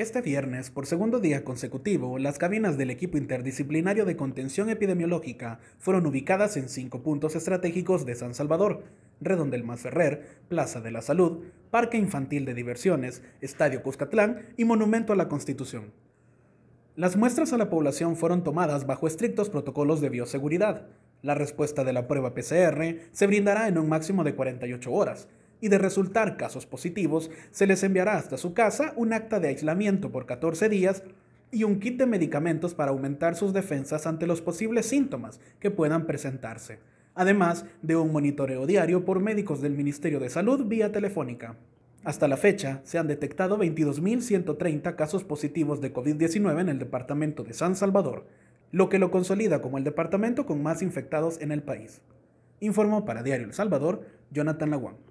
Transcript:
Este viernes, por segundo día consecutivo, las cabinas del equipo interdisciplinario de contención epidemiológica fueron ubicadas en cinco puntos estratégicos de San Salvador, Redondel Ferrer, Plaza de la Salud, Parque Infantil de Diversiones, Estadio Cuscatlán y Monumento a la Constitución. Las muestras a la población fueron tomadas bajo estrictos protocolos de bioseguridad. La respuesta de la prueba PCR se brindará en un máximo de 48 horas, y de resultar casos positivos, se les enviará hasta su casa un acta de aislamiento por 14 días y un kit de medicamentos para aumentar sus defensas ante los posibles síntomas que puedan presentarse, además de un monitoreo diario por médicos del Ministerio de Salud vía telefónica. Hasta la fecha, se han detectado 22.130 casos positivos de COVID-19 en el departamento de San Salvador, lo que lo consolida como el departamento con más infectados en el país. Informó para Diario El Salvador, Jonathan Laguán.